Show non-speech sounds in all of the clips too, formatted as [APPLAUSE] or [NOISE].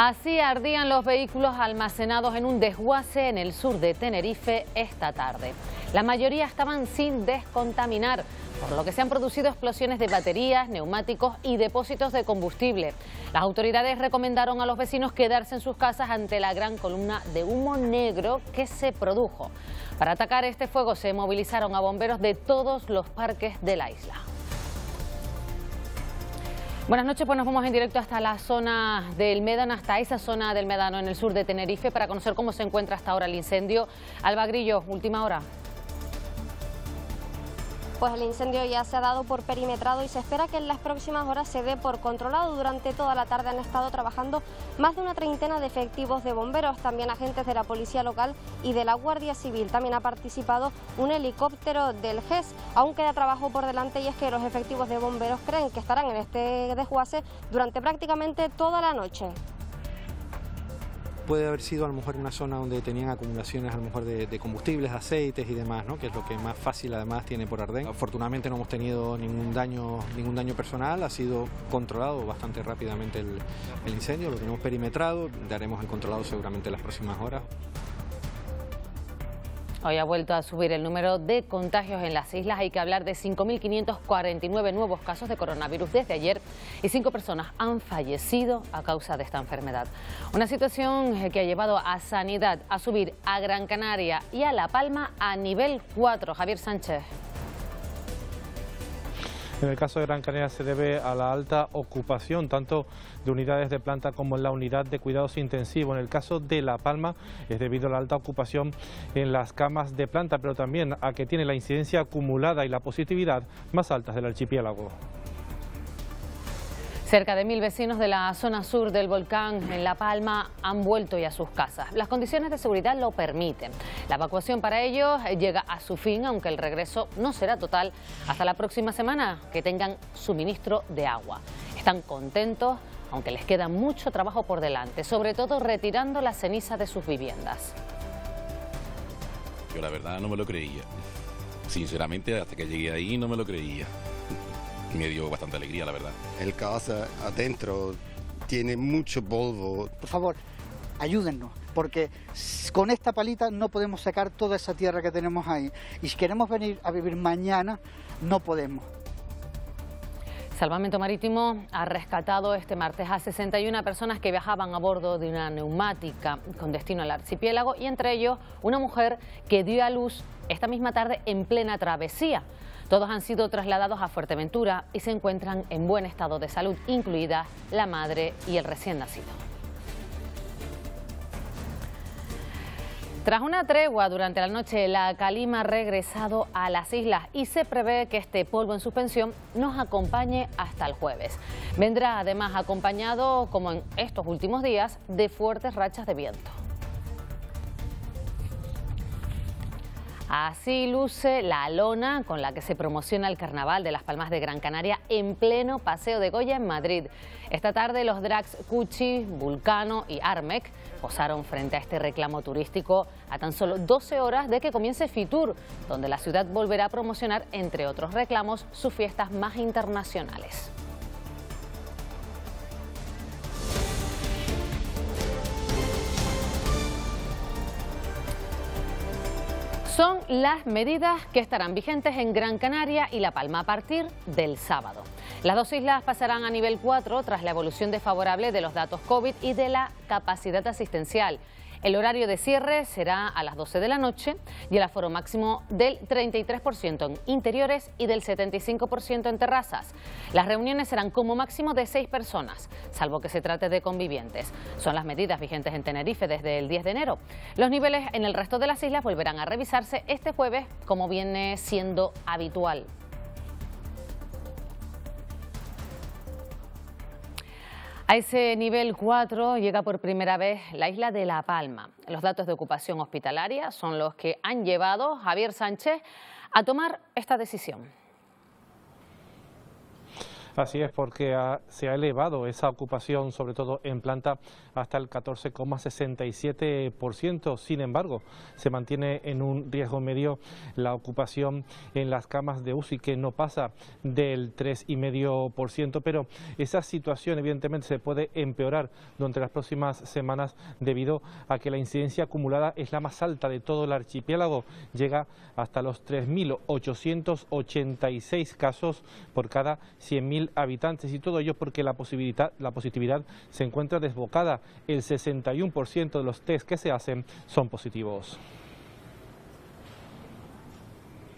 Así ardían los vehículos almacenados en un desguace en el sur de Tenerife esta tarde. La mayoría estaban sin descontaminar, por lo que se han producido explosiones de baterías, neumáticos y depósitos de combustible. Las autoridades recomendaron a los vecinos quedarse en sus casas ante la gran columna de humo negro que se produjo. Para atacar este fuego se movilizaron a bomberos de todos los parques de la isla. Buenas noches, pues nos vamos en directo hasta la zona del Médano, hasta esa zona del Médano en el sur de Tenerife para conocer cómo se encuentra hasta ahora el incendio. Alba Grillo, última hora. Pues el incendio ya se ha dado por perimetrado y se espera que en las próximas horas se dé por controlado. Durante toda la tarde han estado trabajando más de una treintena de efectivos de bomberos, también agentes de la Policía Local y de la Guardia Civil. También ha participado un helicóptero del GES. Aún queda trabajo por delante y es que los efectivos de bomberos creen que estarán en este desguace durante prácticamente toda la noche puede haber sido a lo mejor una zona donde tenían acumulaciones a lo mejor de, combustibles, aceites y demás, ¿no? que es lo que más fácil además tiene por Arden. Afortunadamente no hemos tenido ningún daño, ningún daño personal, ha sido controlado bastante rápidamente el, incendio, lo tenemos perimetrado, daremos el controlado seguramente las próximas horas. Hoy ha vuelto a subir el número de contagios en las islas. Hay que hablar de 5.549 nuevos casos de coronavirus desde ayer y cinco personas han fallecido a causa de esta enfermedad. Una situación que ha llevado a Sanidad a subir a Gran Canaria y a La Palma a nivel 4. Javier Sánchez. En el caso de Gran Canaria se debe a la alta ocupación tanto de unidades de planta como en la unidad de cuidados intensivos. En el caso de La Palma es debido a la alta ocupación en las camas de planta, pero también a que tiene la incidencia acumulada y la positividad más altas del archipiélago. Cerca de mil vecinos de la zona sur del volcán en La Palma han vuelto ya a sus casas. Las condiciones de seguridad lo permiten. La evacuación para ellos llega a su fin, aunque el regreso no será total hasta la próxima semana que tengan suministro de agua. Están contentos, aunque les queda mucho trabajo por delante, sobre todo retirando la ceniza de sus viviendas. Yo la verdad no me lo creía. Sinceramente, hasta que llegué ahí no me lo creía me dio bastante alegría, la verdad. El caos adentro tiene mucho polvo. Por favor, ayúdennos, porque con esta palita no podemos sacar toda esa tierra que tenemos ahí. Y si queremos venir a vivir mañana, no podemos. Salvamento Marítimo ha rescatado este martes a 61 personas que viajaban a bordo de una neumática con destino al archipiélago y entre ellos una mujer que dio a luz esta misma tarde en plena travesía. Todos han sido trasladados a Fuerteventura y se encuentran en buen estado de salud, incluida la madre y el recién nacido. Tras una tregua durante la noche, la calima ha regresado a las islas y se prevé que este polvo en suspensión nos acompañe hasta el jueves. Vendrá además acompañado, como en estos últimos días, de fuertes rachas de viento. Así luce la lona con la que se promociona el Carnaval de las Palmas de Gran Canaria en pleno Paseo de Goya en Madrid. Esta tarde los drags Cuchi, Vulcano y Armec posaron frente a este reclamo turístico a tan solo 12 horas de que comience Fitur, donde la ciudad volverá a promocionar, entre otros reclamos, sus fiestas más internacionales. son las medidas que estarán vigentes en Gran Canaria y La Palma a partir del sábado. Las dos islas pasarán a nivel 4 tras la evolución desfavorable de los datos COVID y de la capacidad asistencial. El horario de cierre será a las 12 de la noche y el aforo máximo del 33% en interiores y del 75% en terrazas. Las reuniones serán como máximo de seis personas, salvo que se trate de convivientes. Son las medidas vigentes en Tenerife desde el 10 de enero. Los niveles en el resto de las islas volverán a revisarse este jueves como viene siendo habitual. A ese nivel 4 llega por primera vez la isla de La Palma. Los datos de ocupación hospitalaria son los que han llevado a Javier Sánchez a tomar esta decisión. Así es, porque se ha elevado esa ocupación, sobre todo en planta, hasta el 14,67%. Sin embargo, se mantiene en un riesgo medio la ocupación en las camas de UCI, que no pasa del 3,5%, pero esa situación evidentemente se puede empeorar durante las próximas semanas debido a que la incidencia acumulada es la más alta de todo el archipiélago, llega hasta los 3.886 casos por cada 100.000 habitantes y todo ello porque la, posibilidad, la positividad se encuentra desbocada. El 61% de los test que se hacen son positivos.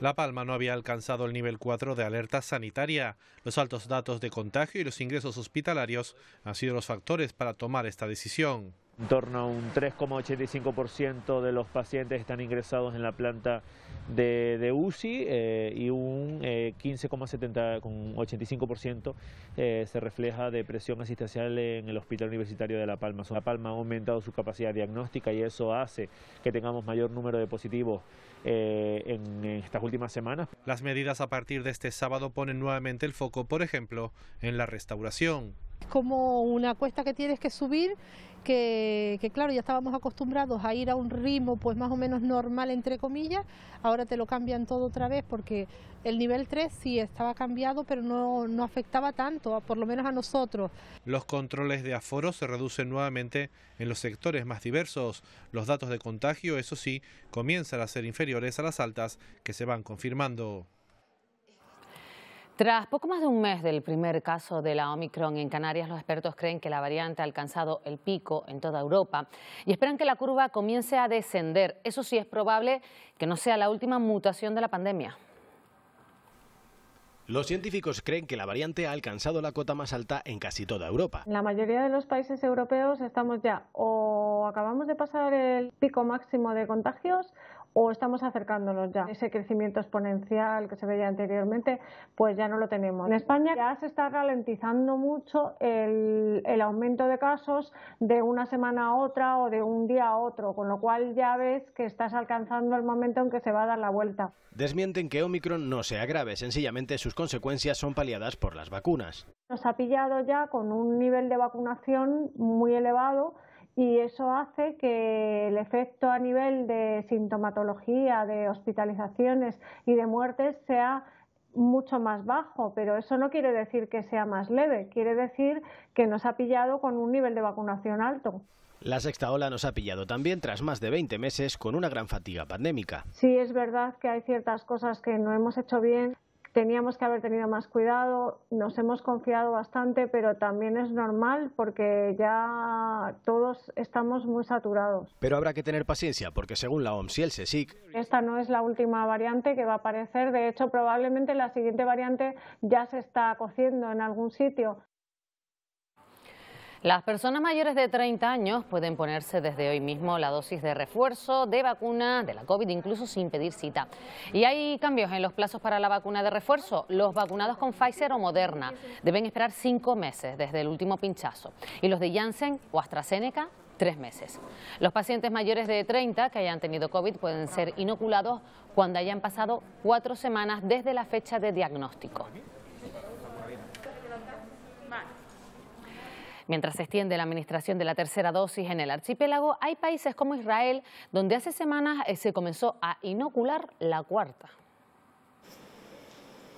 La Palma no había alcanzado el nivel 4 de alerta sanitaria. Los altos datos de contagio y los ingresos hospitalarios han sido los factores para tomar esta decisión. En torno a un 3,85% de los pacientes están ingresados en la planta de, UCI eh, y un eh, 15,85% eh, se refleja de presión asistencial en el Hospital Universitario de La Palma. La Palma ha aumentado su capacidad diagnóstica y eso hace que tengamos mayor número de positivos eh, en, en estas últimas semanas. Las medidas a partir de este sábado ponen nuevamente el foco, por ejemplo, en la restauración. Es como una cuesta que tienes que subir que, claro, ya estábamos acostumbrados a ir a un ritmo pues más o menos normal, entre comillas, ahora te lo cambian todo otra vez porque el nivel 3 sí estaba cambiado, pero no, no afectaba tanto, por lo menos a nosotros. Los controles de aforo se reducen nuevamente en los sectores más diversos. Los datos de contagio, eso sí, comienzan a ser inferiores a las altas que se van confirmando. Tras poco más de un mes del primer caso de la Omicron en Canarias, los expertos creen que la variante ha alcanzado el pico en toda Europa y esperan que la curva comience a descender. Eso sí, es probable que no sea la última mutación de la pandemia. Los científicos creen que la variante ha alcanzado la cota más alta en casi toda Europa. La mayoría de los países europeos estamos ya o acabamos de pasar el pico máximo de contagios o estamos acercándonos ya. Ese crecimiento exponencial que se veía anteriormente, pues ya no lo tenemos. En España ya se está ralentizando mucho el, el aumento de casos de una semana a otra o de un día a otro, con lo cual ya ves que estás alcanzando el momento en que se va a dar la vuelta. Desmienten que Omicron no sea grave, sencillamente sus consecuencias son paliadas por las vacunas. Nos ha pillado ya con un nivel de vacunación muy elevado y eso hace que el efecto a nivel de sintomatología, de hospitalizaciones y de muertes sea mucho más bajo, pero eso no quiere decir que sea más leve, quiere decir que nos ha pillado con un nivel de vacunación alto. La sexta ola nos ha pillado también tras más de 20 meses con una gran fatiga pandémica. Sí, es verdad que hay ciertas cosas que no hemos hecho bien, teníamos que haber tenido más cuidado, nos hemos confiado bastante, pero también es normal porque ya todos estamos muy saturados. Pero habrá que tener paciencia porque según la OMS y el CSIC... Esta no es la última variante que va a aparecer, de hecho probablemente la siguiente variante ya se está cociendo en algún sitio. Las personas mayores de 30 años pueden ponerse desde hoy mismo la dosis de refuerzo de vacuna de la COVID, incluso sin pedir cita. Y hay cambios en los plazos para la vacuna de refuerzo. Los vacunados con Pfizer o Moderna deben esperar cinco meses desde el último pinchazo. Y los de Janssen o AstraZeneca tres meses. Los pacientes mayores de 30 que hayan tenido COVID pueden ser inoculados cuando hayan pasado cuatro semanas desde la fecha de diagnóstico. Mientras se extiende la administración de la tercera dosis en el archipiélago, hay países como Israel donde hace semanas eh, se comenzó a inocular la cuarta.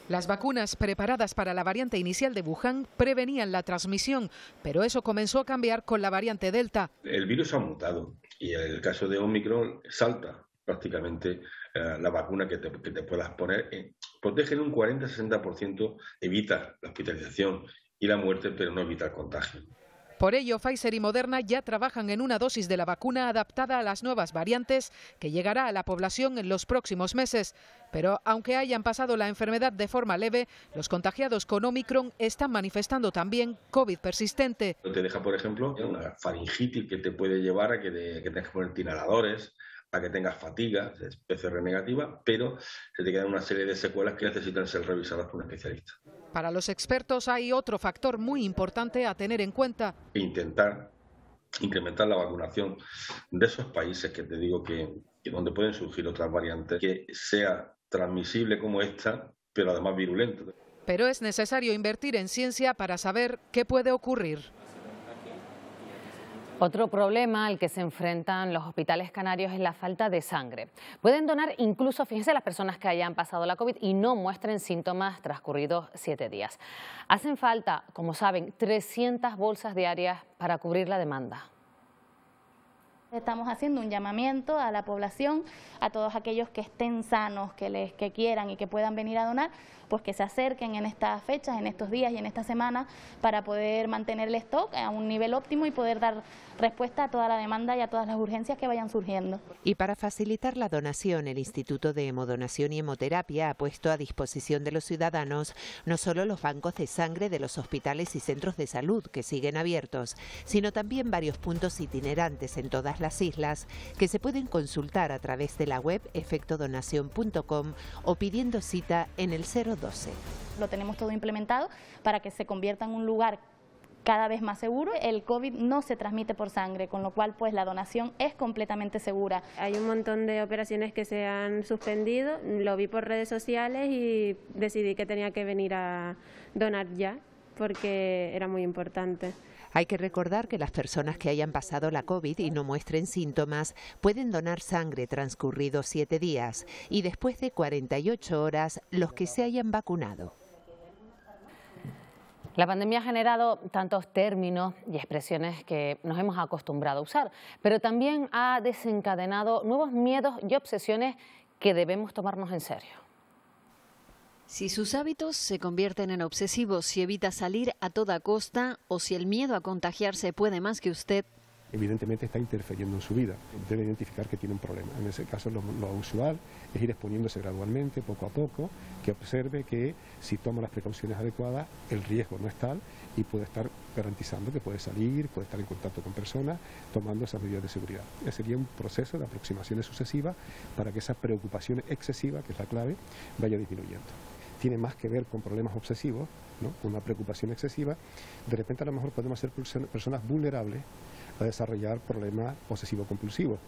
Las vacunas preparadas para la variante inicial de Wuhan prevenían la transmisión, pero eso comenzó a cambiar con la variante Delta. El virus ha mutado y en el caso de Omicron salta prácticamente eh, la vacuna que te, puedas poner. Eh, protege en un 40-60%, evita la hospitalización y la muerte, pero no evita el contagio. Por ello, Pfizer y Moderna ya trabajan en una dosis de la vacuna adaptada a las nuevas variantes que llegará a la población en los próximos meses. Pero aunque hayan pasado la enfermedad de forma leve, los contagiados con Omicron están manifestando también COVID persistente. Te deja, por ejemplo, una faringitis que te puede llevar a que, tengas que poner inhaladores, a que tengas fatiga, es PCR negativa, pero se te quedan una serie de secuelas que necesitan ser revisadas por un especialista. Para los expertos hay otro factor muy importante a tener en cuenta. Intentar incrementar la vacunación de esos países que te digo que, donde pueden surgir otras variantes, que sea transmisible como esta, pero además virulenta. Pero es necesario invertir en ciencia para saber qué puede ocurrir. Otro problema al que se enfrentan los hospitales canarios es la falta de sangre. Pueden donar incluso, fíjense, las personas que hayan pasado la COVID y no muestren síntomas transcurridos siete días. Hacen falta, como saben, 300 bolsas diarias para cubrir la demanda. Estamos haciendo un llamamiento a la población, a todos aquellos que estén sanos, que, les, que quieran y que puedan venir a donar, pues que se acerquen en estas fechas, en estos días y en esta semana para poder mantener el stock a un nivel óptimo y poder dar respuesta a toda la demanda y a todas las urgencias que vayan surgiendo. Y para facilitar la donación, el Instituto de Hemodonación y Hemoterapia ha puesto a disposición de los ciudadanos no solo los bancos de sangre de los hospitales y centros de salud que siguen abiertos, sino también varios puntos itinerantes en todas las las islas, que se pueden consultar a través de la web efectodonación.com o pidiendo cita en el 012. Lo tenemos todo implementado para que se convierta en un lugar cada vez más seguro. El COVID no se transmite por sangre, con lo cual pues la donación es completamente segura. Hay un montón de operaciones que se han suspendido, lo vi por redes sociales y decidí que tenía que venir a donar ya porque era muy importante. Hay que recordar que las personas que hayan pasado la COVID y no muestren síntomas pueden donar sangre transcurridos siete días y después de 48 horas los que se hayan vacunado. La pandemia ha generado tantos términos y expresiones que nos hemos acostumbrado a usar, pero también ha desencadenado nuevos miedos y obsesiones que debemos tomarnos en serio. Si sus hábitos se convierten en obsesivos, si evita salir a toda costa o si el miedo a contagiarse puede más que usted, evidentemente está interfiriendo en su vida. Debe identificar que tiene un problema. En ese caso, lo, usual es ir exponiéndose gradualmente, poco a poco, que observe que si toma las precauciones adecuadas, el riesgo no es tal y puede estar garantizando que puede salir, puede estar en contacto con personas, tomando esas medidas de seguridad. Ese sería un proceso de aproximaciones sucesivas para que esa preocupación excesiva, que es la clave, vaya disminuyendo tiene más que ver con problemas obsesivos, con una preocupación excesiva, de repente a lo mejor podemos ser personas vulnerables a desarrollar problemas obsesivo-compulsivos.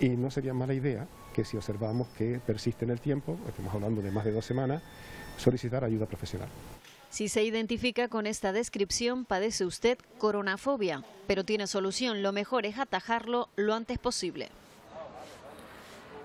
Y no sería mala idea que si observamos que persiste en el tiempo, estamos hablando de más de dos semanas, solicitar ayuda profesional. Si se identifica con esta descripción, padece usted coronafobia, pero tiene solución. Lo mejor es atajarlo lo antes posible.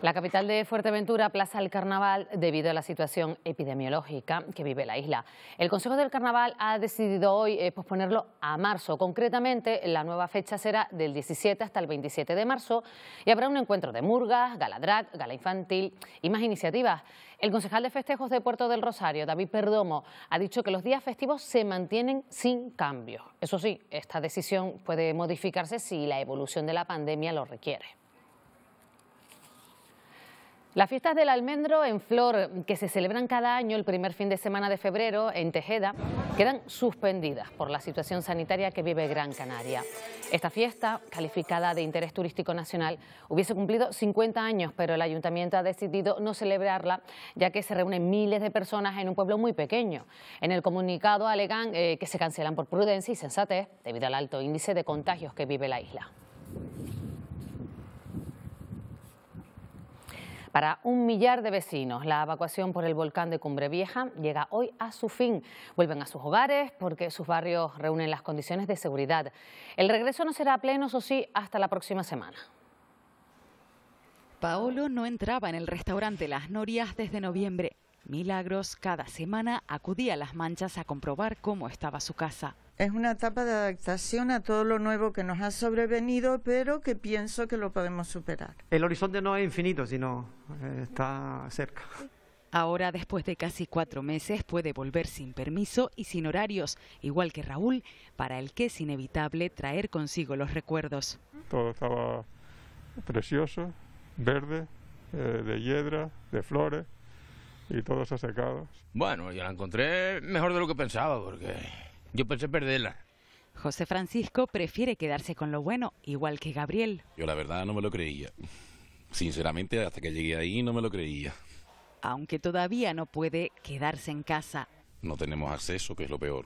La capital de Fuerteventura plaza el carnaval debido a la situación epidemiológica que vive la isla. El Consejo del Carnaval ha decidido hoy eh, posponerlo a marzo. Concretamente, la nueva fecha será del 17 hasta el 27 de marzo y habrá un encuentro de murgas, gala drag, gala infantil y más iniciativas. El concejal de festejos de Puerto del Rosario, David Perdomo, ha dicho que los días festivos se mantienen sin cambios. Eso sí, esta decisión puede modificarse si la evolución de la pandemia lo requiere. Las fiestas del almendro en flor, que se celebran cada año el primer fin de semana de febrero en Tejeda, quedan suspendidas por la situación sanitaria que vive Gran Canaria. Esta fiesta, calificada de interés turístico nacional, hubiese cumplido 50 años, pero el ayuntamiento ha decidido no celebrarla, ya que se reúnen miles de personas en un pueblo muy pequeño. En el comunicado alegan eh, que se cancelan por prudencia y sensatez, debido al alto índice de contagios que vive la isla. para un millar de vecinos. La evacuación por el volcán de Cumbre Vieja llega hoy a su fin. Vuelven a sus hogares porque sus barrios reúnen las condiciones de seguridad. El regreso no será pleno, eso sí, hasta la próxima semana. Paolo no entraba en el restaurante Las Norias desde noviembre. Milagros cada semana acudía a Las Manchas a comprobar cómo estaba su casa. Es una etapa de adaptación a todo lo nuevo que nos ha sobrevenido, pero que pienso que lo podemos superar. El horizonte no es infinito, sino eh, está cerca. Ahora, después de casi cuatro meses, puede volver sin permiso y sin horarios, igual que Raúl, para el que es inevitable traer consigo los recuerdos. Todo estaba precioso, verde, eh, de hiedra, de flores, y todos secados Bueno, yo la encontré mejor de lo que pensaba, porque yo pensé perderla. José Francisco prefiere quedarse con lo bueno, igual que Gabriel. Yo la verdad no me lo creía. Sinceramente, hasta que llegué ahí no me lo creía. Aunque todavía no puede quedarse en casa. No tenemos acceso, que es lo peor.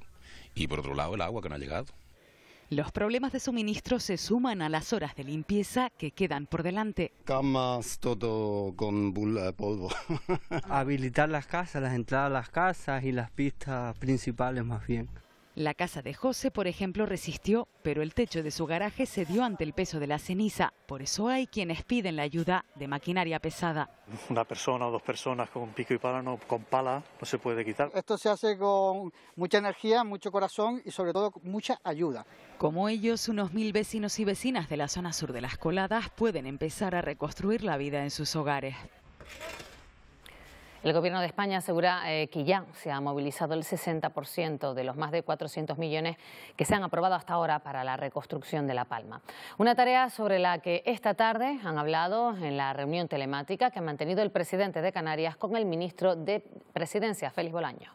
Y por otro lado, el agua que no ha llegado. Los problemas de suministro se suman a las horas de limpieza que quedan por delante. Camas todo con bula de eh, polvo. [LAUGHS] Habilitar las casas, las entradas a las casas y las pistas principales más bien. La casa de José, por ejemplo, resistió, pero el techo de su garaje cedió ante el peso de la ceniza. Por eso hay quienes piden la ayuda de maquinaria pesada. Una persona o dos personas con pico y pala, no, con pala, no se puede quitar. Esto se hace con mucha energía, mucho corazón y sobre todo mucha ayuda. Como ellos, unos mil vecinos y vecinas de la zona sur de Las Coladas pueden empezar a reconstruir la vida en sus hogares. El Gobierno de España asegura eh, que ya se ha movilizado el 60% de los más de 400 millones que se han aprobado hasta ahora para la reconstrucción de La Palma. Una tarea sobre la que esta tarde han hablado en la reunión telemática que ha mantenido el presidente de Canarias con el ministro de Presidencia, Félix Bolaño.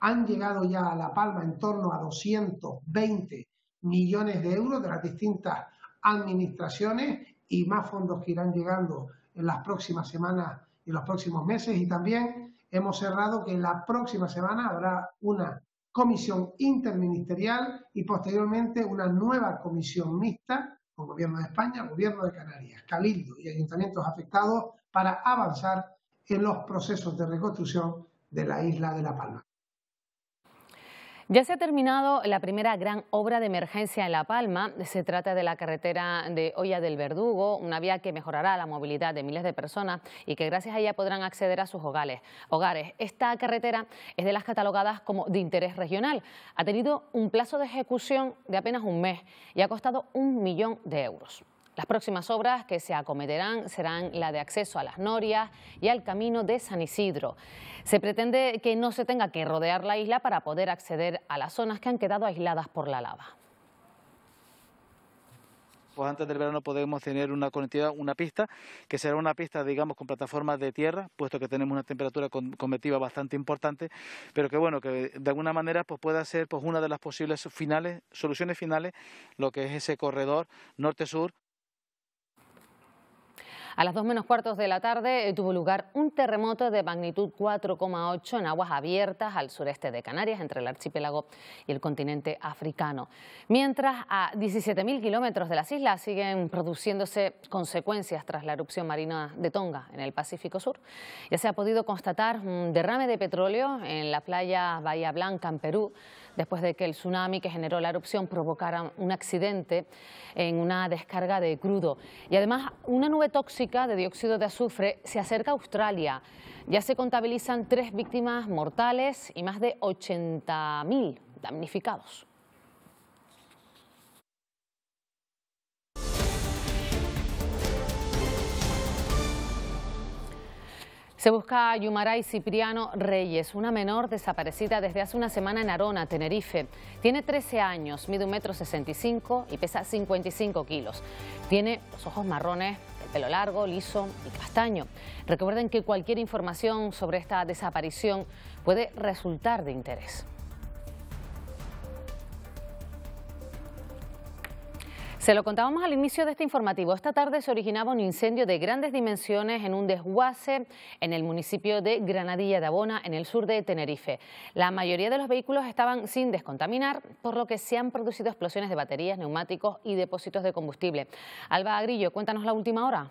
Han llegado ya a La Palma en torno a 220 millones de euros de las distintas administraciones y más fondos que irán llegando en las próximas semanas en los próximos meses y también hemos cerrado que la próxima semana habrá una comisión interministerial y posteriormente una nueva comisión mixta con Gobierno de España, Gobierno de Canarias, Cabildo y ayuntamientos afectados para avanzar en los procesos de reconstrucción de la isla de La Palma. Ya se ha terminado la primera gran obra de emergencia en La Palma. Se trata de la carretera de Olla del Verdugo, una vía que mejorará la movilidad de miles de personas y que gracias a ella podrán acceder a sus hogares. hogares. Esta carretera es de las catalogadas como de interés regional. Ha tenido un plazo de ejecución de apenas un mes y ha costado un millón de euros. Las próximas obras que se acometerán serán la de acceso a las Norias y al camino de San Isidro. Se pretende que no se tenga que rodear la isla para poder acceder a las zonas que han quedado aisladas por la lava. Pues antes del verano podemos tener una conectividad, una pista, que será una pista, digamos, con plataformas de tierra, puesto que tenemos una temperatura convectiva bastante importante, pero que bueno, que de alguna manera pues pueda ser pues, una de las posibles finales, soluciones finales, lo que es ese corredor norte-sur a las 2 menos cuartos de la tarde eh, tuvo lugar un terremoto de magnitud 4,8 en aguas abiertas al sureste de Canarias, entre el archipiélago y el continente africano. Mientras a 17.000 kilómetros de las islas siguen produciéndose consecuencias tras la erupción marina de Tonga en el Pacífico Sur. Ya se ha podido constatar un derrame de petróleo en la playa Bahía Blanca, en Perú, después de que el tsunami que generó la erupción provocara un accidente en una descarga de crudo. Y además, una nube tóxica de dióxido de azufre se acerca a Australia. Ya se contabilizan tres víctimas mortales y más de 80.000 damnificados. Se busca a Yumaray Cipriano Reyes, una menor desaparecida desde hace una semana en Arona, Tenerife. Tiene 13 años, mide 1,65 m y pesa 55 kilos. Tiene los ojos marrones, el pelo largo, liso y castaño. Recuerden que cualquier información sobre esta desaparición puede resultar de interés. Se lo contábamos al inicio de este informativo. Esta tarde se originaba un incendio de grandes dimensiones en un desguace en el municipio de Granadilla de Abona, en el sur de Tenerife. La mayoría de los vehículos estaban sin descontaminar, por lo que se han producido explosiones de baterías, neumáticos y depósitos de combustible. Alba Agrillo, cuéntanos la última hora.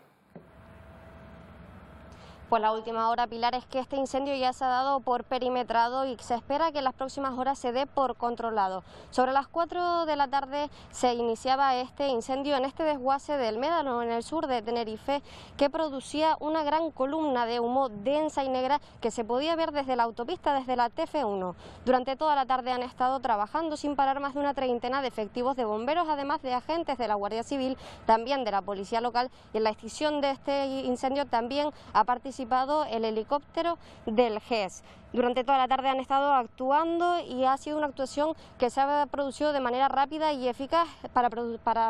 Pues la última hora, Pilar, es que este incendio ya se ha dado por perimetrado y se espera que en las próximas horas se dé por controlado. Sobre las 4 de la tarde se iniciaba este incendio en este desguace del Médano, en el sur de Tenerife, que producía una gran columna de humo densa y negra que se podía ver desde la autopista, desde la TF1. Durante toda la tarde han estado trabajando sin parar más de una treintena de efectivos de bomberos, además de agentes de la Guardia Civil, también de la Policía Local, y en la extinción de este incendio también ha participado el helicóptero del GES. Durante toda la tarde han estado actuando y ha sido una actuación que se ha producido de manera rápida y eficaz para,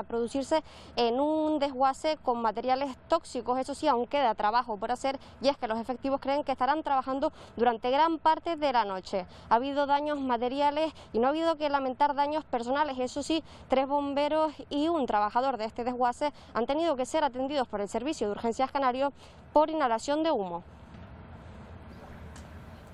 producirse en un desguace con materiales tóxicos. Eso sí, aún queda trabajo por hacer y es que los efectivos creen que estarán trabajando durante gran parte de la noche. Ha habido daños materiales y no ha habido que lamentar daños personales. Eso sí, tres bomberos y un trabajador de este desguace han tenido que ser atendidos por el Servicio de Urgencias Canario por inhalación de humo.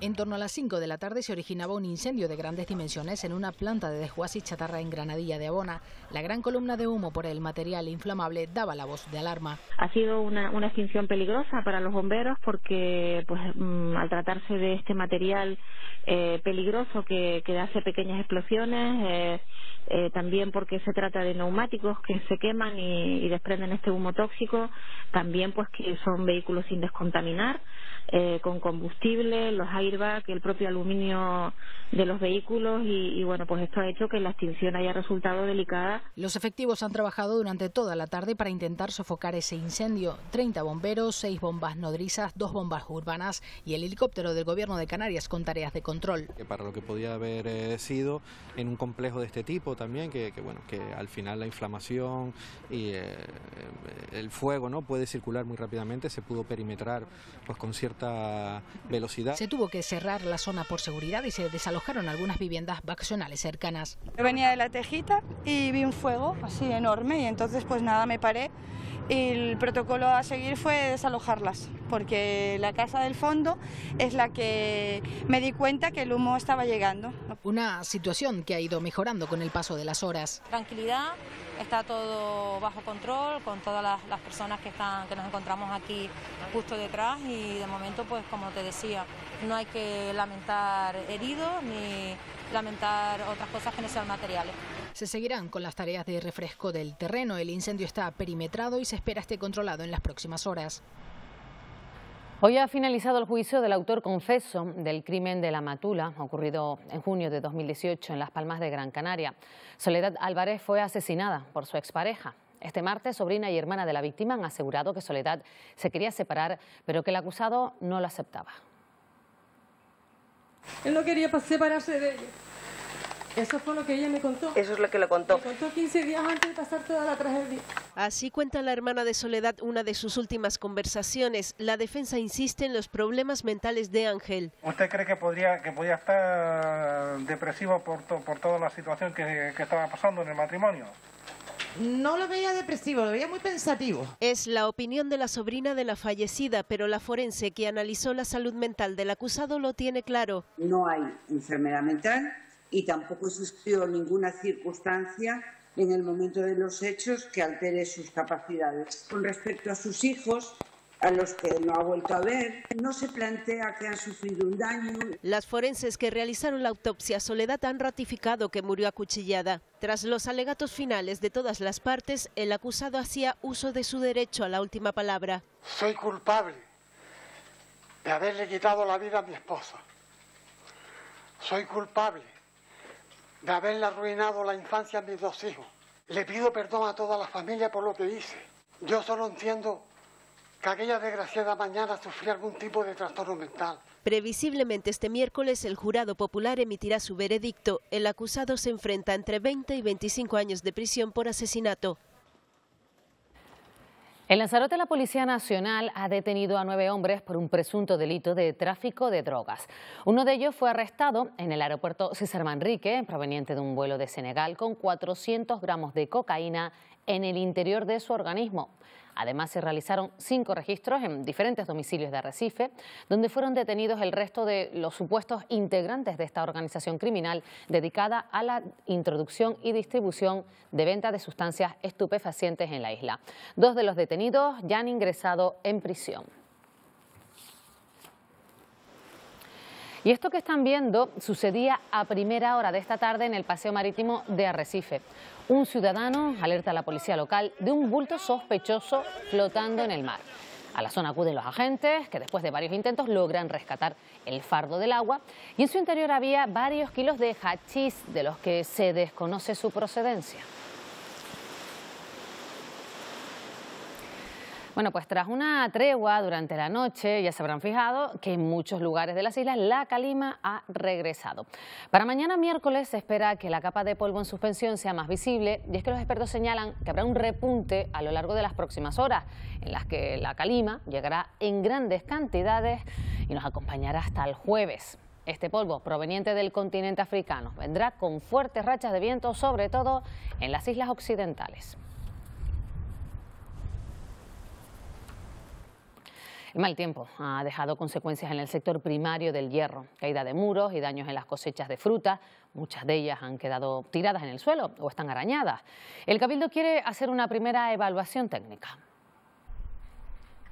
En torno a las 5 de la tarde se originaba un incendio de grandes dimensiones en una planta de desguace y chatarra en Granadilla de Abona. La gran columna de humo por el material inflamable daba la voz de alarma. Ha sido una, extinción peligrosa para los bomberos porque pues, mm, al tratarse de este material eh, peligroso que, hace pequeñas explosiones, eh, eh, también porque se trata de neumáticos que se queman y, y desprenden este humo tóxico, también pues que son vehículos sin descontaminar, eh, con combustible, los airbags, el propio aluminio de los vehículos y, bueno, pues esto ha hecho que la extinción haya resultado delicada. Los efectivos han trabajado durante toda la tarde para intentar sofocar ese incendio. 30 bomberos, 6 bombas nodrizas, 2 bombas urbanas y el helicóptero del gobierno de Canarias con tareas de control. Para lo que podía haber eh, sido en un complejo de este tipo también, que, bueno, que al final la inflamación y eh, el fuego no puede circular muy rápidamente, se pudo perimetrar pues con cierto velocidad. Se tuvo que cerrar la zona por seguridad y se desalojaron algunas viviendas vacacionales cercanas. venía de la Tejita y vi un fuego así enorme y entonces pues nada, me paré y el protocolo a seguir fue desalojarlas, porque la casa del fondo es la que me di cuenta que el humo estaba llegando. Una situación que ha ido mejorando con el paso de las horas. Tranquilidad, está todo bajo control, con todas las, personas que, están, que nos encontramos aquí justo detrás y de momento, pues como te decía, no hay que lamentar heridos ni lamentar otras cosas que no sean materiales. Se seguirán con las tareas de refresco del terreno. El incendio está perimetrado y se espera esté controlado en las próximas horas. Hoy ha finalizado el juicio del autor confeso del crimen de la Matula, ocurrido en junio de 2018 en Las Palmas de Gran Canaria. Soledad Álvarez fue asesinada por su expareja. Este martes, sobrina y hermana de la víctima han asegurado que Soledad se quería separar, pero que el acusado no lo aceptaba. Él no quería separarse de ella. Eso fue lo que ella me contó. Eso es lo que le contó. Me contó 15 días antes de pasar toda la tragedia. Así cuenta la hermana de Soledad una de sus últimas conversaciones. La defensa insiste en los problemas mentales de Ángel. ¿Usted cree que podría, que podía estar depresivo por, por toda la situación que, que estaba pasando en el matrimonio? No lo veía depresivo, lo veía muy pensativo. Es la opinión de la sobrina de la fallecida, pero la forense que analizó la salud mental del acusado lo tiene claro. No hay enfermedad mental y tampoco existió ninguna circunstancia en el momento de los hechos que altere sus capacidades. Con respecto a sus hijos, a los que no ha vuelto a ver. No se plantea que han sufrido un daño. Las forenses que realizaron la autopsia Soledad han ratificado que murió acuchillada. Tras los alegatos finales de todas las partes, el acusado hacía uso de su derecho a la última palabra. Soy culpable de haberle quitado la vida a mi esposa. Soy culpable de haberle arruinado la infancia a mis dos hijos. Le pido perdón a toda la familia por lo que hice. Yo solo entiendo que aquella desgraciada mañana sufría algún tipo de trastorno mental. Previsiblemente este miércoles el jurado popular emitirá su veredicto. El acusado se enfrenta entre 20 y 25 años de prisión por asesinato. En Lanzarote la Policía Nacional ha detenido a nueve hombres por un presunto delito de tráfico de drogas. Uno de ellos fue arrestado en el aeropuerto César Manrique, proveniente de un vuelo de Senegal, con 400 gramos de cocaína en el interior de su organismo. Además, se realizaron cinco registros en diferentes domicilios de Arrecife, donde fueron detenidos el resto de los supuestos integrantes de esta organización criminal dedicada a la introducción y distribución de venta de sustancias estupefacientes en la isla. Dos de los detenidos ya han ingresado en prisión. Y esto que están viendo sucedía a primera hora de esta tarde en el paseo marítimo de Arrecife. Un ciudadano alerta a la policía local de un bulto sospechoso flotando en el mar. A la zona acuden los agentes, que después de varios intentos logran rescatar el fardo del agua. Y en su interior había varios kilos de hachís, de los que se desconoce su procedencia. Bueno, pues tras una tregua durante la noche, ya se habrán fijado que en muchos lugares de las islas la calima ha regresado. Para mañana miércoles se espera que la capa de polvo en suspensión sea más visible y es que los expertos señalan que habrá un repunte a lo largo de las próximas horas en las que la calima llegará en grandes cantidades y nos acompañará hasta el jueves. Este polvo proveniente del continente africano vendrá con fuertes rachas de viento, sobre todo en las islas occidentales. El mal tiempo ha dejado consecuencias en el sector primario del hierro, caída de muros y daños en las cosechas de fruta. Muchas de ellas han quedado tiradas en el suelo o están arañadas. El Cabildo quiere hacer una primera evaluación técnica.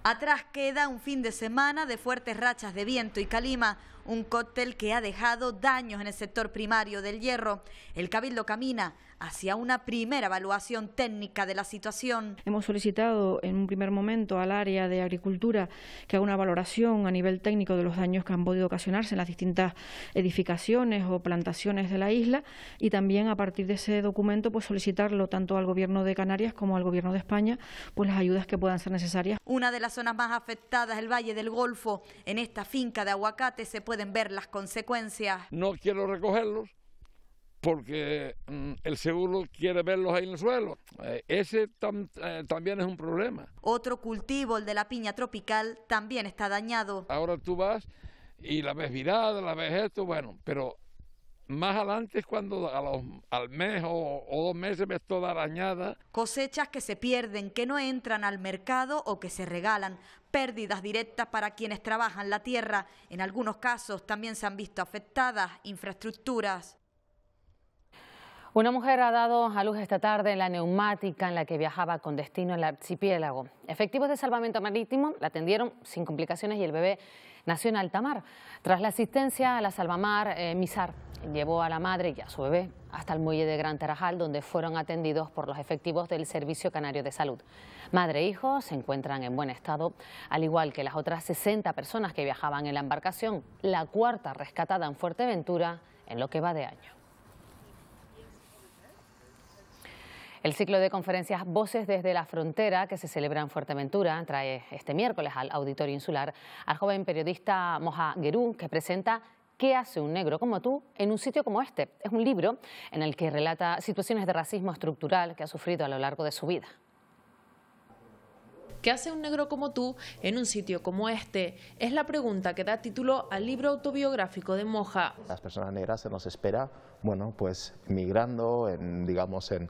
Atrás queda un fin de semana de fuertes rachas de viento y calima, un cóctel que ha dejado daños en el sector primario del hierro. El Cabildo camina hacia una primera evaluación técnica de la situación. Hemos solicitado en un primer momento al área de agricultura que haga una valoración a nivel técnico de los daños que han podido ocasionarse en las distintas edificaciones o plantaciones de la isla y también a partir de ese documento pues solicitarlo tanto al gobierno de Canarias como al gobierno de España pues las ayudas que puedan ser necesarias. Una de las zonas más afectadas es el Valle del Golfo. En esta finca de aguacate se pueden ver las consecuencias. No quiero recogerlos porque mm, el seguro quiere verlos ahí en el suelo. Eh, ese eh, también es un problema. Otro cultivo, el de la piña tropical, también está dañado. Ahora tú vas y la ves virada, la ves esto, bueno, pero más adelante es cuando a los, al mes o, o, dos meses ves toda arañada. Cosechas que se pierden, que no entran al mercado o que se regalan. Pérdidas directas para quienes trabajan la tierra. En algunos casos también se han visto afectadas infraestructuras. Una mujer ha dado a luz esta tarde en la neumática en la que viajaba con destino al archipiélago. Efectivos de salvamento marítimo la atendieron sin complicaciones y el bebé nació en alta mar. Tras la asistencia a la salvamar, Mizar eh, Misar llevó a la madre y a su bebé hasta el muelle de Gran Tarajal, donde fueron atendidos por los efectivos del Servicio Canario de Salud. Madre e hijo se encuentran en buen estado, al igual que las otras 60 personas que viajaban en la embarcación, la cuarta rescatada en Fuerteventura en lo que va de año. El ciclo de conferencias Voces desde la Frontera, que se celebra en Fuerteventura, trae este miércoles al Auditorio Insular al joven periodista Moja Gerú, que presenta ¿Qué hace un negro como tú en un sitio como este? Es un libro en el que relata situaciones de racismo estructural que ha sufrido a lo largo de su vida. ¿Qué hace un negro como tú en un sitio como este? Es la pregunta que da título al libro autobiográfico de Moja. Las personas negras se nos espera bueno, pues migrando en, digamos, en,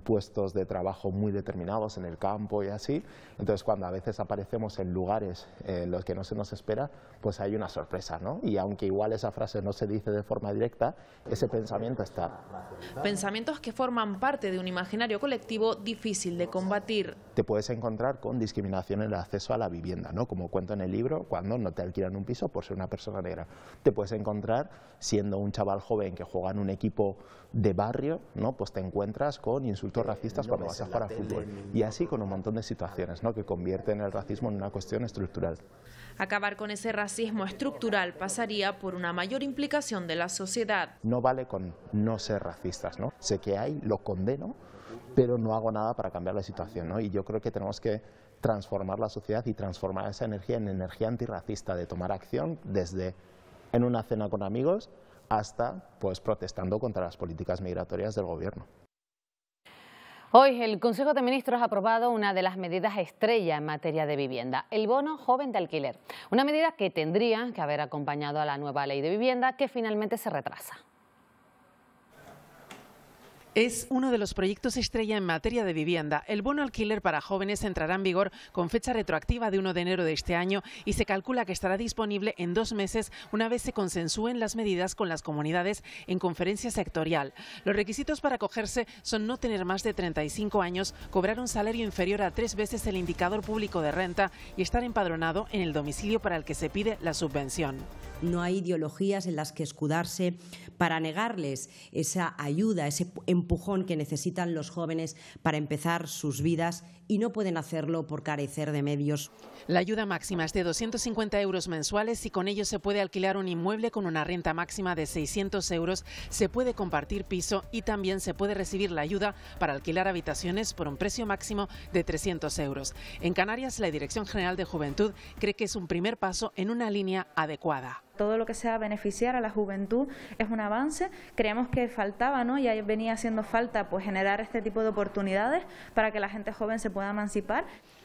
puestos de trabajo muy determinados en el campo y así. Entonces, cuando a veces aparecemos en lugares en eh, los que no se nos espera, pues hay una sorpresa, ¿no? Y aunque igual esa frase no se dice de forma directa, ese pensamiento está. Pensamientos que forman parte de un imaginario colectivo difícil de combatir. Te puedes encontrar con discriminación en el acceso a la vivienda, ¿no? Como cuento en el libro, cuando no te alquilan un piso por ser una persona negra. Te puedes encontrar siendo un chaval joven que juega en un un equipo de barrio, ¿no? pues te encuentras con insultos eh, racistas cuando vas a jugar a fútbol. Y así con un montón de situaciones ¿no? que convierten el racismo en una cuestión estructural. Acabar con ese racismo estructural pasaría por una mayor implicación de la sociedad. No vale con no ser racistas, ¿no? Sé que hay, lo condeno, pero no hago nada para cambiar la situación, ¿no? Y yo creo que tenemos que transformar la sociedad y transformar esa energía en energía antirracista, de tomar acción desde en una cena con amigos hasta pues, protestando contra las políticas migratorias del Gobierno. Hoy el Consejo de Ministros ha aprobado una de las medidas estrella en materia de vivienda, el bono joven de alquiler, una medida que tendría que haber acompañado a la nueva ley de vivienda que finalmente se retrasa. Es uno de los proyectos estrella en materia de vivienda. El bono alquiler para jóvenes entrará en vigor con fecha retroactiva de 1 de enero de este año y se calcula que estará disponible en dos meses una vez se consensúen las medidas con las comunidades en conferencia sectorial. Los requisitos para acogerse son no tener más de 35 años, cobrar un salario inferior a tres veces el indicador público de renta y estar empadronado en el domicilio para el que se pide la subvención. No hay ideologías en las que escudarse para negarles esa ayuda, ese empujón que necesitan los jóvenes para empezar sus vidas y no pueden hacerlo por carecer de medios. La ayuda máxima es de 250 euros mensuales y con ello se puede alquilar un inmueble con una renta máxima de 600 euros, se puede compartir piso y también se puede recibir la ayuda para alquilar habitaciones por un precio máximo de 300 euros. En Canarias, la Dirección General de Juventud cree que es un primer paso en una línea adecuada todo lo que sea beneficiar a la juventud es un avance. Creemos que faltaba, ¿no? Ya venía haciendo falta pues generar este tipo de oportunidades para que la gente joven se pueda...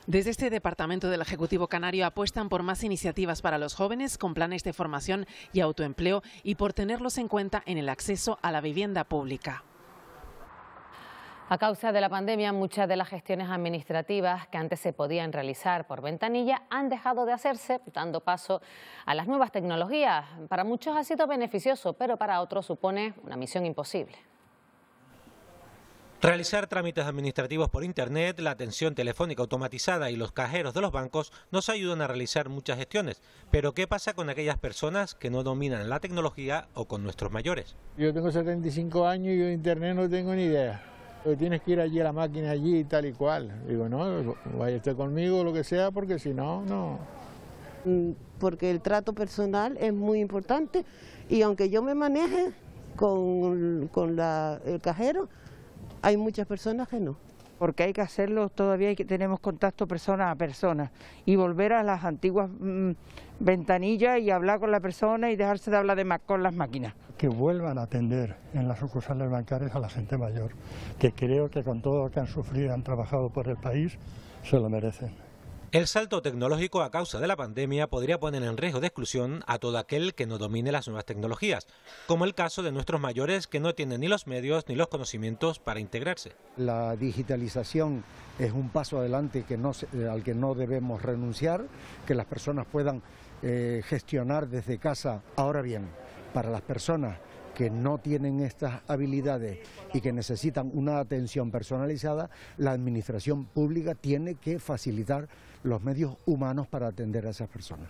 Desde este departamento del Ejecutivo Canario apuestan por más iniciativas para los jóvenes con planes de formación y autoempleo y por tenerlos en cuenta en el acceso a la vivienda pública. A causa de la pandemia, muchas de las gestiones administrativas que antes se podían realizar por ventanilla han dejado de hacerse, dando paso a las nuevas tecnologías. Para muchos ha sido beneficioso, pero para otros supone una misión imposible. Realizar trámites administrativos por Internet, la atención telefónica automatizada y los cajeros de los bancos nos ayudan a realizar muchas gestiones. Pero ¿qué pasa con aquellas personas que no dominan la tecnología o con nuestros mayores? Yo tengo 75 años y yo Internet no tengo ni idea. Tienes que ir allí a la máquina allí y tal y cual. Digo, no, vaya usted conmigo lo que sea porque si no, no. Mm, porque el trato personal es muy importante y aunque yo me maneje con, con el cajero, hay muchas personas que no. Porque hay que hacerlo, todavía hay que, tenemos contacto persona a persona y volver a las antiguas mm, ventanillas y hablar con la persona y dejarse de hablar de con las máquinas. Que vuelvan a atender en las sucursales bancarias a la gente mayor, que creo que con todo lo que han sufrido y han trabajado por el país, se lo merecen. El salto tecnológico a causa de la pandemia podría poner en riesgo de exclusión a todo aquel que no domine las nuevas tecnologías, como el caso de nuestros mayores que no tienen ni los medios ni los conocimientos para integrarse. La digitalización es un paso adelante al que no debemos renunciar, que las personas puedan eh, gestionar desde casa. Ahora bien, para las personas que no tienen estas habilidades y que necesitan una atención personalizada, la administración pública tiene que facilitar los medios humanos para atender a esas personas.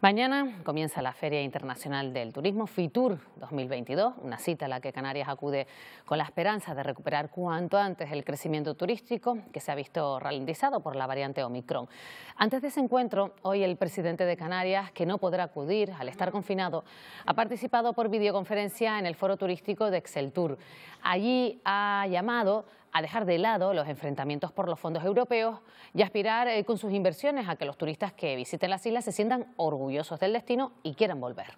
Mañana comienza la Feria Internacional del Turismo FITUR 2022, una cita a la que Canarias acude con la esperanza de recuperar cuanto antes el crecimiento turístico que se ha visto ralentizado por la variante Omicron. Antes de ese encuentro, hoy el presidente de Canarias, que no podrá acudir al estar confinado, ha participado por videoconferencia en el foro turístico de Exceltur. Allí ha llamado a dejar de lado los enfrentamientos por los fondos europeos y aspirar eh, con sus inversiones a que los turistas que visiten las islas se sientan orgullosos del destino y quieran volver.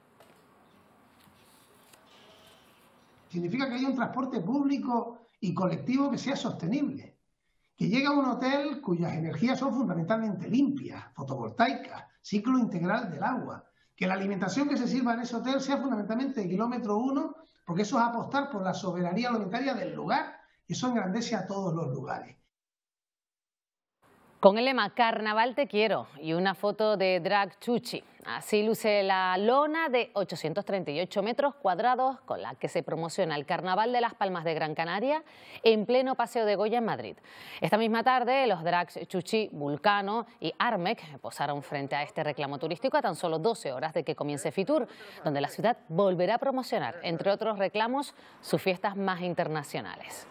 Significa que hay un transporte público y colectivo que sea sostenible, que llegue a un hotel cuyas energías son fundamentalmente limpias, fotovoltaicas, ciclo integral del agua, que la alimentación que se sirva en ese hotel sea fundamentalmente de kilómetro uno, porque eso es apostar por la soberanía alimentaria del lugar y eso engrandece a todos los lugares. Con el lema Carnaval te quiero y una foto de Drag Chuchi. Así luce la lona de 838 metros cuadrados con la que se promociona el Carnaval de las Palmas de Gran Canaria en pleno Paseo de Goya en Madrid. Esta misma tarde los drags Chuchi, Vulcano y Armec posaron frente a este reclamo turístico a tan solo 12 horas de que comience Fitur, donde la ciudad volverá a promocionar, entre otros reclamos, sus fiestas más internacionales.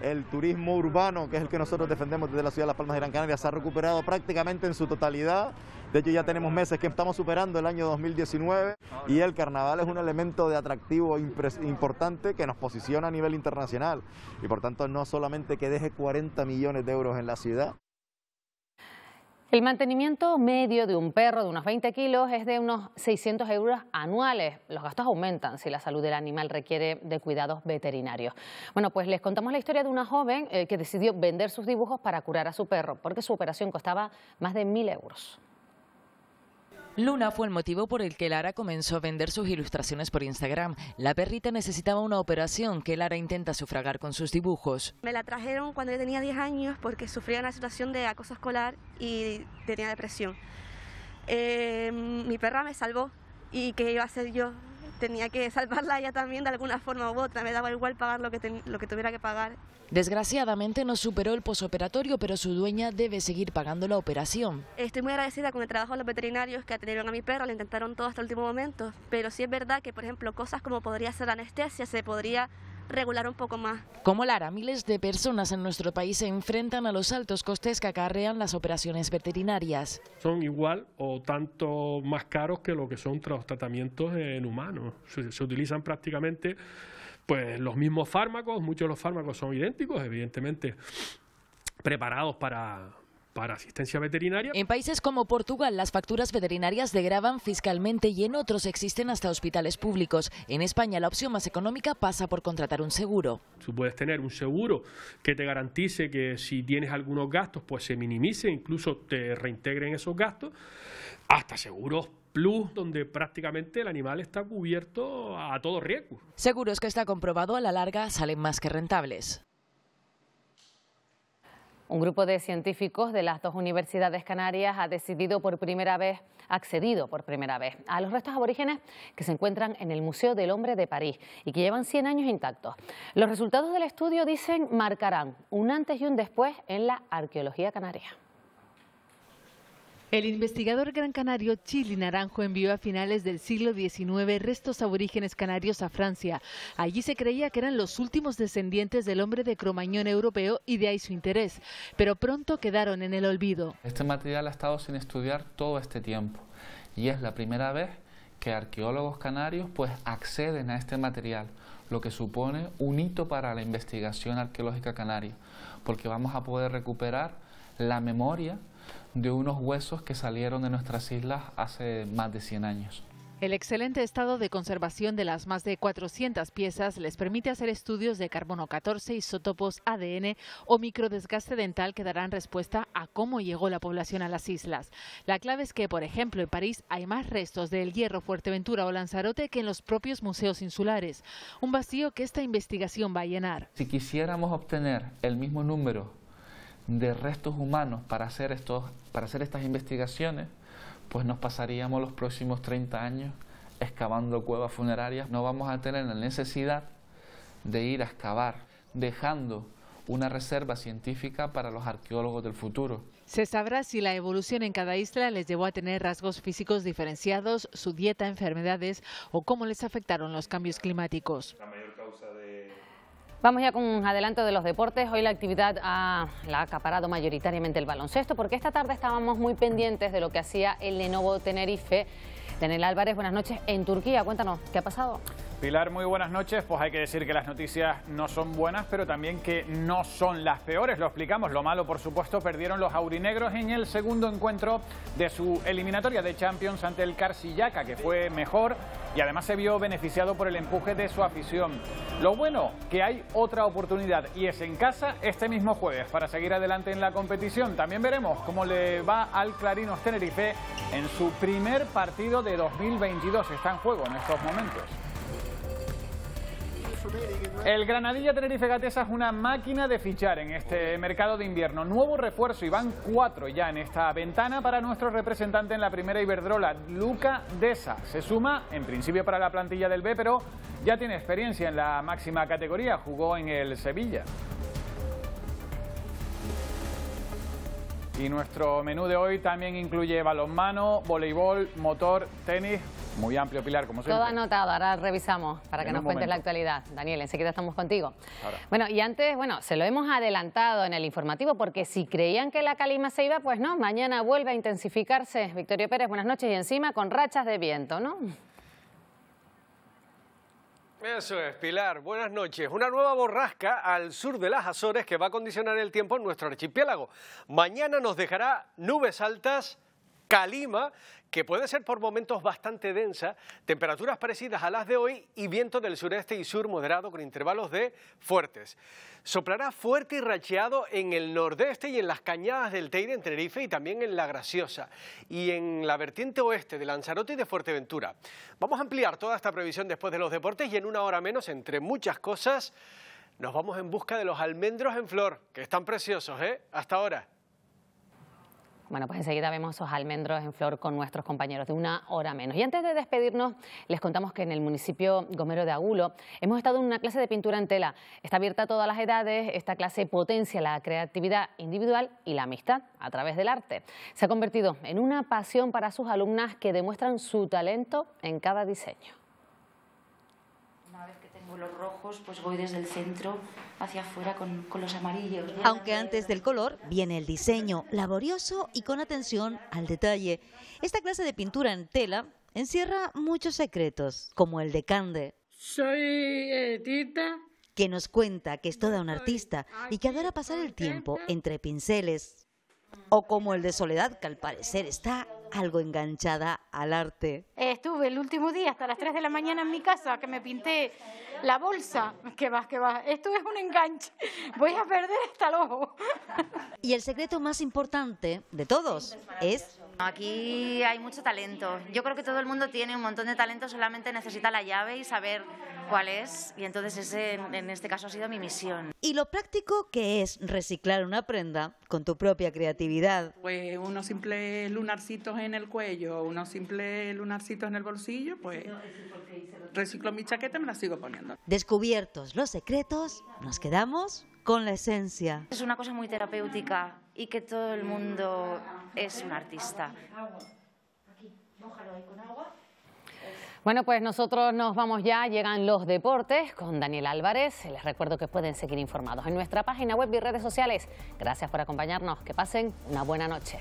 el turismo urbano, que es el que nosotros defendemos desde la ciudad de Las Palmas de Gran Canaria, se ha recuperado prácticamente en su totalidad. De hecho, ya tenemos meses que estamos superando el año 2019 y el carnaval es un elemento de atractivo importante que nos posiciona a nivel internacional y por tanto no solamente que deje 40 millones de euros en la ciudad, el mantenimiento medio de un perro de unos 20 kilos es de unos 600 euros anuales. Los gastos aumentan si la salud del animal requiere de cuidados veterinarios. Bueno, pues les contamos la historia de una joven eh, que decidió vender sus dibujos para curar a su perro, porque su operación costaba más de 1.000 euros. Luna fue el motivo por el que Lara comenzó a vender sus ilustraciones por Instagram. La perrita necesitaba una operación que Lara intenta sufragar con sus dibujos. Me la trajeron cuando yo tenía 10 años porque sufría una situación de acoso escolar y tenía depresión. Eh, mi perra me salvó y qué iba a hacer yo tenía que salvarla ella también de alguna forma u otra, me daba igual pagar lo que, lo que tuviera que pagar. Desgraciadamente no superó el posoperatorio, pero su dueña debe seguir pagando la operación. Estoy muy agradecida con el trabajo de los veterinarios que atendieron a mi perro, lo intentaron todo hasta el último momento, pero sí es verdad que, por ejemplo, cosas como podría ser anestesia, se podría regular un poco más. Como Lara, miles de personas en nuestro país se enfrentan a los altos costes que acarrean las operaciones veterinarias. Son igual o tanto más caros que lo que son los tratamientos en humanos. Se, utilizan prácticamente pues, los mismos fármacos, muchos de los fármacos son idénticos, evidentemente preparados para, para asistencia veterinaria. En países como Portugal, las facturas veterinarias degravan fiscalmente y en otros existen hasta hospitales públicos. En España, la opción más económica pasa por contratar un seguro. Tú puedes tener un seguro que te garantice que si tienes algunos gastos, pues se minimice, incluso te reintegren esos gastos, hasta seguros Plus, donde prácticamente el animal está cubierto a todo riesgo. Seguros que está comprobado a la larga salen más que rentables. Un grupo de científicos de las dos universidades canarias ha decidido por primera vez, accedido por primera vez, a los restos aborígenes que se encuentran en el Museo del Hombre de París y que llevan 100 años intactos. Los resultados del estudio, dicen, marcarán un antes y un después en la arqueología canaria. El investigador gran canario Chili Naranjo envió a finales del siglo XIX restos aborígenes canarios a Francia. Allí se creía que eran los últimos descendientes del hombre de cromañón europeo y de ahí su interés, pero pronto quedaron en el olvido. Este material ha estado sin estudiar todo este tiempo y es la primera vez que arqueólogos canarios pues acceden a este material, lo que supone un hito para la investigación arqueológica canaria, porque vamos a poder recuperar la memoria de unos huesos que salieron de nuestras islas hace más de 100 años. El excelente estado de conservación de las más de 400 piezas les permite hacer estudios de carbono 14, isótopos, ADN o microdesgaste dental que darán respuesta a cómo llegó la población a las islas. La clave es que, por ejemplo, en París hay más restos del hierro Fuerteventura o Lanzarote que en los propios museos insulares, un vacío que esta investigación va a llenar. Si quisiéramos obtener el mismo número de restos humanos para hacer, estos, para hacer estas investigaciones, pues nos pasaríamos los próximos 30 años excavando cuevas funerarias. No vamos a tener la necesidad de ir a excavar, dejando una reserva científica para los arqueólogos del futuro. Se sabrá si la evolución en cada isla les llevó a tener rasgos físicos diferenciados, su dieta, enfermedades o cómo les afectaron los cambios climáticos. Vamos ya con un adelanto de los deportes. Hoy la actividad la ha acaparado mayoritariamente el baloncesto, porque esta tarde estábamos muy pendientes de lo que hacía el Lenovo Tenerife. Daniel Álvarez, buenas noches. En Turquía, cuéntanos, ¿qué ha pasado? Pilar, muy buenas noches. Pues hay que decir que las noticias no son buenas, pero también que no son las peores. Lo explicamos. Lo malo, por supuesto, perdieron los aurinegros en el segundo encuentro de su eliminatoria de Champions ante el Carcillaca, que fue mejor y además se vio beneficiado por el empuje de su afición. Lo bueno, que hay otra oportunidad y es en casa este mismo jueves para seguir adelante en la competición. También veremos cómo le va al Clarinos Tenerife en su primer partido de 2022. Está en juego en estos momentos. El Granadilla Tenerife Gatesa es una máquina de fichar en este mercado de invierno. Nuevo refuerzo y van cuatro ya en esta ventana para nuestro representante en la primera Iberdrola, Luca Desa. Se suma en principio para la plantilla del B, pero ya tiene experiencia en la máxima categoría. Jugó en el Sevilla. Y nuestro menú de hoy también incluye balonmano, voleibol, motor, tenis. Muy amplio, Pilar, como siempre. Todo anotado, ahora revisamos para que nos cuentes la actualidad. Daniel, enseguida estamos contigo. Bueno, y antes, bueno, se lo hemos adelantado en el informativo porque si creían que la calima se iba, pues no, mañana vuelve a intensificarse. Victorio Pérez, buenas noches y encima con rachas de viento, ¿no? Eso es, Pilar. Buenas noches. Una nueva borrasca al sur de las Azores que va a condicionar el tiempo en nuestro archipiélago. Mañana nos dejará nubes altas calima, que puede ser por momentos bastante densa, temperaturas parecidas a las de hoy y viento del sureste y sur moderado con intervalos de fuertes. Soplará fuerte y racheado en el nordeste y en las cañadas del Teide en Tenerife y también en La Graciosa y en la vertiente oeste de Lanzarote y de Fuerteventura. Vamos a ampliar toda esta previsión después de los deportes y en una hora menos, entre muchas cosas, nos vamos en busca de los almendros en flor, que están preciosos, ¿eh? Hasta ahora. Bueno, pues enseguida vemos esos almendros en flor con nuestros compañeros de una hora menos. Y antes de despedirnos, les contamos que en el municipio Gomero de Agulo hemos estado en una clase de pintura en tela. Está abierta a todas las edades, esta clase potencia la creatividad individual y la amistad a través del arte. Se ha convertido en una pasión para sus alumnas que demuestran su talento en cada diseño los rojos, pues voy desde el centro hacia afuera con, los amarillos. Aunque antes del color viene el diseño, laborioso y con atención al detalle. Esta clase de pintura en tela encierra muchos secretos, como el de Cande. Soy eh, Tita. Que nos cuenta que es toda una artista y que adora pasar el tiempo entre pinceles. O como el de Soledad, que al parecer está algo enganchada al arte. Estuve el último día hasta las 3 de la mañana en mi casa, que me pinté la bolsa. Que vas, que vas. Esto es un enganche. Voy a perder hasta el ojo. Y el secreto más importante de todos es... Aquí hay mucho talento. Yo creo que todo el mundo tiene un montón de talento, solamente necesita la llave y saber cuál es y entonces ese en este caso ha sido mi misión. Y lo práctico que es reciclar una prenda con tu propia creatividad. Pues unos simples lunarcitos en el cuello, unos simples lunarcitos en el bolsillo, pues reciclo mi chaqueta y me la sigo poniendo. Descubiertos los secretos, nos quedamos con la esencia. Es una cosa muy terapéutica y que todo el mundo es un artista. ahí con agua. Bueno, pues nosotros nos vamos ya, llegan los deportes con Daniel Álvarez. Les recuerdo que pueden seguir informados en nuestra página web y redes sociales. Gracias por acompañarnos, que pasen una buena noche.